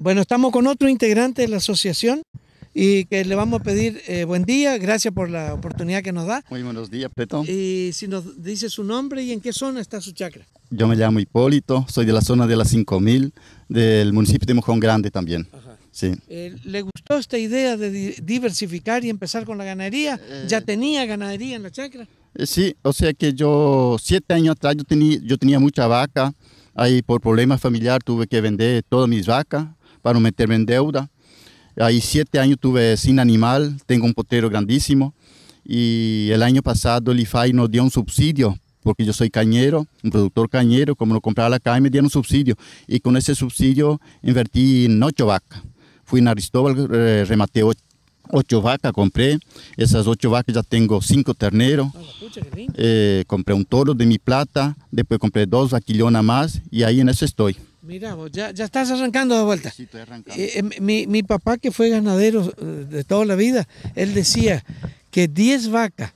Bueno, estamos con otro integrante de la asociación y que le vamos a pedir eh, buen día, gracias por la oportunidad que nos da. Muy buenos días, Petón. Y si nos dice su nombre y en qué zona está su chacra. Yo me llamo Hipólito, soy de la zona de las 5000, del municipio de Mojón Grande también. Sí. Eh, ¿Le gustó esta idea de diversificar y empezar con la ganadería? Eh. ¿Ya tenía ganadería en la chacra? sí, o sea que yo siete años atrás yo tenía, yo tenía mucha vaca, ahí por problemas familiares tuve que vender todas mis vacas para no meterme en deuda. Ahí siete años tuve sin animal, tengo un potero grandísimo y el año pasado el IFAI nos dio un subsidio porque yo soy cañero, un productor cañero, como lo compraba la caña me dieron un subsidio y con ese subsidio invertí en ocho vacas. Fui en Aristóbal, rematé ocho, vacas, compré, esas ocho vacas ya tengo cinco terneros, oh, eh, compré un toro de mi plata, después compré dos vaquillonas más y ahí en eso estoy. Mira, ya, estás arrancando de vuelta. Sí, estoy arrancando. Eh, eh, mi, papá, que fue ganadero eh, de toda la vida, él decía que 10 vacas,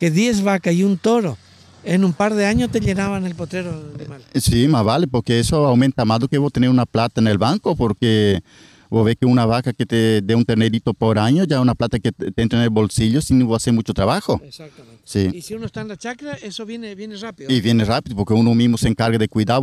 que 10 vacas y un toro, en un par de años te llenaban el potrero. sí, más vale, porque eso aumenta más do que vos tener una plata en el banco, porque vos ves que una vaca que te dé un ternerito por año ya una plata que te entra en el bolsillo sin a hacer mucho trabajo. Exactamente. Y si uno está en la chacra, eso viene, rápido. Y viene rápido, porque uno mismo se encarga de cuidar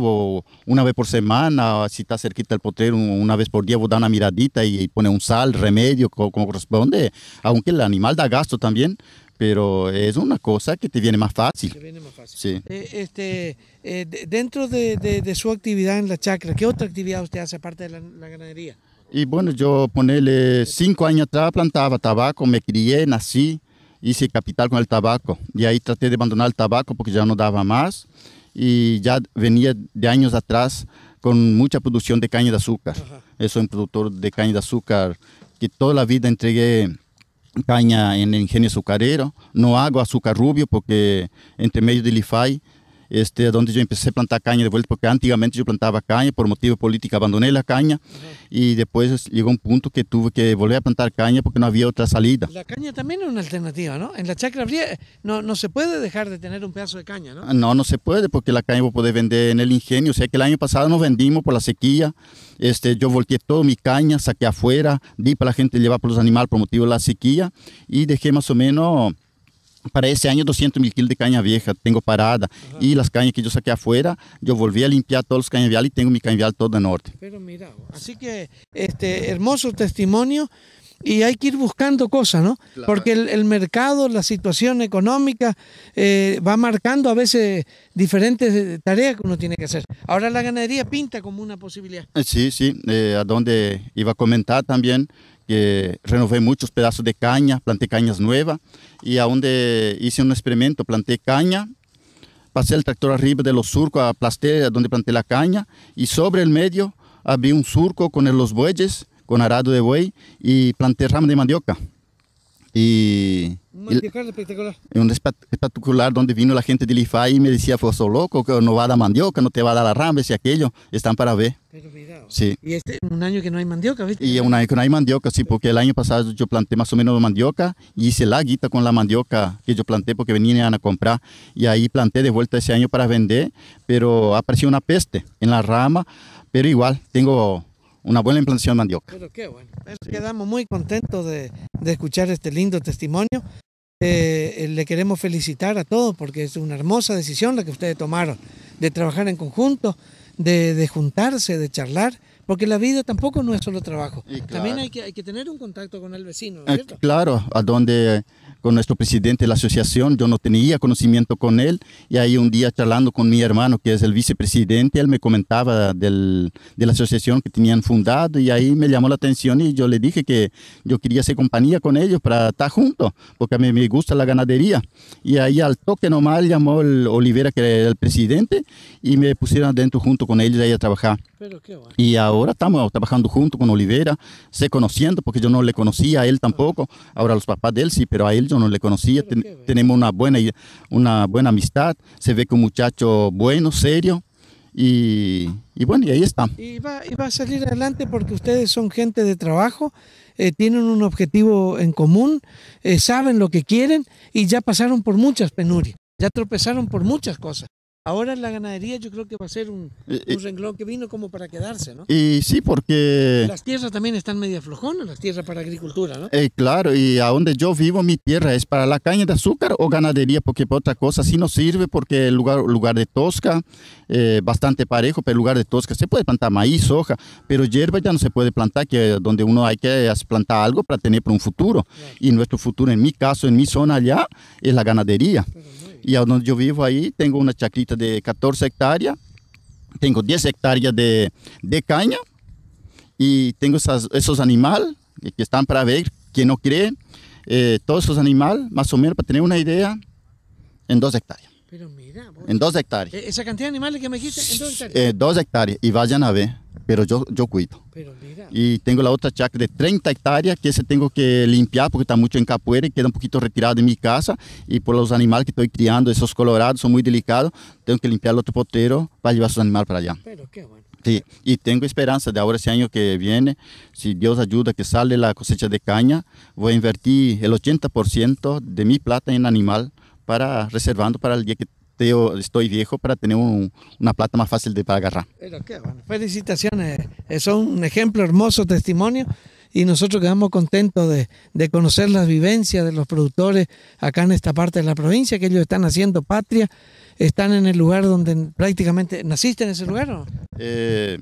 una vez por semana, si está cerquita del potrero, una vez por día vos da una miradita y, pone un sal, remedio, como, corresponde, aunque el animal da gasto también, pero es una cosa que te viene más fácil. viene más fácil. Eh, este, eh, dentro de, su actividad en la chacra, ¿qué otra actividad usted hace aparte de la, la ganadería? Y bueno, yo ponele cinco años atrás plantaba tabaco, me crié, nací, hice capital con el tabaco. Y ahí traté de abandonar el tabaco porque ya no daba más. Y ya venía de años atrás con mucha producción de caña de azúcar. Ajá. Eso un productor de caña de azúcar que toda la vida entregué caña en el ingenio azucarero. No hago azúcar rubio porque entre medio de Lifay este, donde yo empecé a plantar caña de vuelta, porque antiguamente yo plantaba caña, por motivo político abandoné la caña y después llegó un punto que tuve que volver a plantar caña porque no había otra salida. La caña también es una alternativa, ¿no? En la chacra eh, no, no se puede dejar de tener un pedazo de caña, ¿no? No, no se puede porque la caña a poder vender en el ingenio. O sea que el año pasado nos vendimos por la sequía, este, yo volteé toda mi caña, saqué afuera, di para la gente llevar por los animales por motivo de la sequía y dejé más o menos para ese año 200 mil kilos de caña vieja tengo parada y las cañas que yo saqué afuera yo volví a limpiar todos los viales y tengo mi cañavial todo norte. Pero mira, así que este hermoso testimonio y hay que ir buscando cosas, ¿no? Porque el, mercado, la situación económica eh, va marcando a veces diferentes eh, tareas que uno tiene que hacer. Ahora la ganadería pinta como una posibilidad. Eh, sí, sí, a donde iba a comentar también que renové muchos pedazos de caña, planté cañas nuevas y a donde hice un experimento, planté caña. Pasé el tractor arriba de los surcos, aplasté donde planté la caña y sobre el medio había un surco con los bueyes con arado de buey y planté rama de mandioca. Y, mandioca espectacular. Un espectacular donde vino la gente de Lifa. y me decía, fue pues, oh, loco, que no va a dar mandioca, no te va a dar la rama, y aquello, están para ver. Pero Sí. Y este un año que no hay mandioca, ¿viste? Y un año que no hay mandioca, sí, porque el año pasado yo planté más o menos mandioca y hice la guita con la mandioca que yo planté porque venían a comprar. Y ahí planté de vuelta ese año para vender, pero apareció una peste en la rama, pero igual, tengo una buena implantación mandioca. bueno. Quedamos muy contentos de, escuchar este lindo testimonio. Eh, le queremos felicitar a todos porque es una hermosa decisión la que ustedes tomaron de trabajar en conjunto, de juntarse, de charlar porque la vida tampoco no es solo trabajo. También hay que, tener un contacto con el vecino. Ah, claro, a donde con nuestro presidente de la asociación, yo no tenía conocimiento con él, y ahí un día charlando con mi hermano, que es el vicepresidente, él me comentaba del, de la asociación que tenían fundado, y ahí me llamó la atención y yo le dije que yo quería hacer compañía con ellos para estar juntos, porque a mí me gusta la ganadería. Y ahí al toque nomás llamó Olivera, que era el presidente, y me pusieron adentro junto con ellos ahí a trabajar. Y ahora estamos trabajando junto con Olivera, se conociendo, porque yo no le conocía a él tampoco, ahora los papás de él sí, pero a él yo no le conocía, tenemos una buena, una buena amistad, se ve que un muchacho bueno, serio, y, y, bueno, y ahí está. Y va, y va, a salir adelante porque ustedes son gente de trabajo, eh, tienen un objetivo en común, eh, saben lo que quieren y ya pasaron por muchas penurias, ya tropezaron por muchas cosas. Ahora la ganadería yo creo que va a ser un, renglón que vino como para quedarse, ¿no? Y sí, porque... Las tierras también están media flojonas, las tierras para agricultura, ¿no? Eh, claro, y a donde yo vivo, mi tierra es para la caña de azúcar o ganadería, porque para otra cosa sí no sirve, porque el lugar, lugar de tosca, eh, bastante parejo, pero el lugar de tosca se puede plantar maíz, soja, pero hierba ya no se puede plantar, que donde uno hay que plantar algo para tener un futuro. Y nuestro futuro, en mi caso, en mi zona ya es la ganadería. Y donde yo vivo ahí tengo una chacrita de 14 hectáreas, tengo 10 hectáreas de, caña y tengo esos animales que están para ver, que no creen, eh, todos esos animales, más o menos para tener una idea, en 2 hectáreas. Pero mira, en 2 hectáreas. E-, ¿Esa cantidad de animales que me dijiste? En 2 hectáreas. 2 eh, hectáreas. Y vayan a ver pero yo, cuido. Y tengo la otra chacra de 30 hectáreas que se tengo que limpiar porque está mucho en capoeira y queda un poquito retirado de mi casa. Y por los animales que estoy criando, esos colorados son muy delicados, tengo que limpiar el otro potero para llevar sus animales para allá. Pero qué bueno. Sí, y tengo esperanza de ahora ese año que viene, si Dios ayuda que sale la cosecha de caña, voy a invertir el 80% de mi plata en animal para reservando para el día que yo estoy viejo para tener una plata más fácil de para agarrar. Felicitaciones. Eh, son un ejemplo hermoso, testimonio. Y nosotros quedamos contentos de, conocer las vivencias de los productores acá en esta parte de la provincia, que ellos están haciendo patria están en el lugar donde prácticamente naciste en ese lugar eh,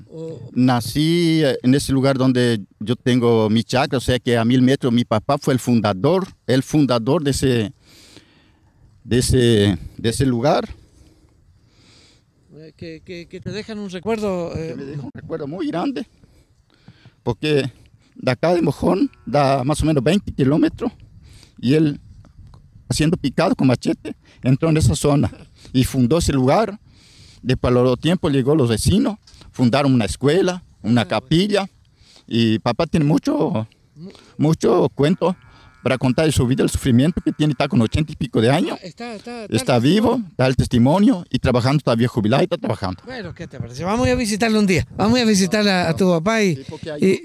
nací eh, en ese lugar donde yo tengo mi chacra, o sea que a mil metros mi papá fue el fundador, el fundador de ese, de ese, de ese lugar. Eh, que, te dejan un recuerdo. Eh, me un recuerdo muy grande, porque de acá de Mojón da más o menos 20 kilómetros y él, haciendo picado con machete, entró en esa zona y fundó ese lugar. Después De un los tiempo llegó los vecinos, fundaron una escuela, una ah, capilla y papá tiene mucho, mucho cuento para contar de su vida, el sufrimiento que tiene, está con ochenta y pico de años. Está, vivo, da el testimonio y trabajando, todavía jubilado y está trabajando. Bueno, ¿qué te parece? Vamos a visitarlo un día, vamos a visitar a, tu papá y...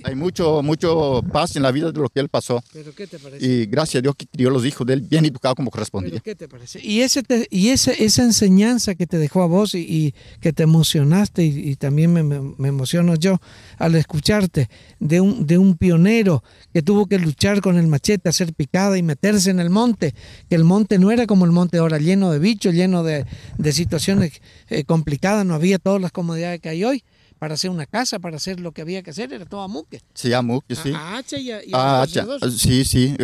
hay, mucho, mucho paz en la vida de lo que él pasó. ¿Pero qué te parece? Y gracias a Dios que crió los hijos de él bien educados como correspondía. qué te parece? Y, ese y esa enseñanza que te dejó a vos y, que te emocionaste y, también me, me, emociono yo al escucharte de un, de un pionero que tuvo que luchar con el machete, hacer picada y meterse en el monte, que el monte no era como el monte ahora, lleno de bichos, lleno de, situaciones eh, complicadas, no había todas las comodidades que hay hoy para hacer una casa, para hacer lo que había que hacer, era todo a muque. Sí, a muque, sí. A, hacha y a, eh, Sí, sí,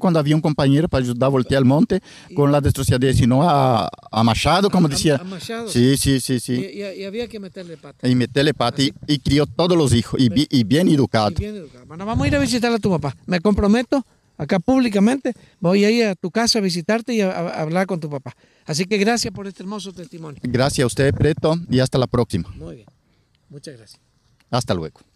cuando había un compañero para ayudar a voltear el monte con la destruciadera, sino a, a machado, como decía. A machado. Sí, sí, sí, sí. Y, había que meterle pata. Y meterle pata y, crió todos los hijos y, bien educado. bien educado. Bueno, vamos a ir a visitar a tu papá. Me comprometo acá públicamente, voy a ir a tu casa a visitarte y a, hablar con tu papá. Así que gracias por este hermoso testimonio. Gracias a usted, Preto, y hasta la próxima. Muy bien. Muchas gracias. Hasta luego.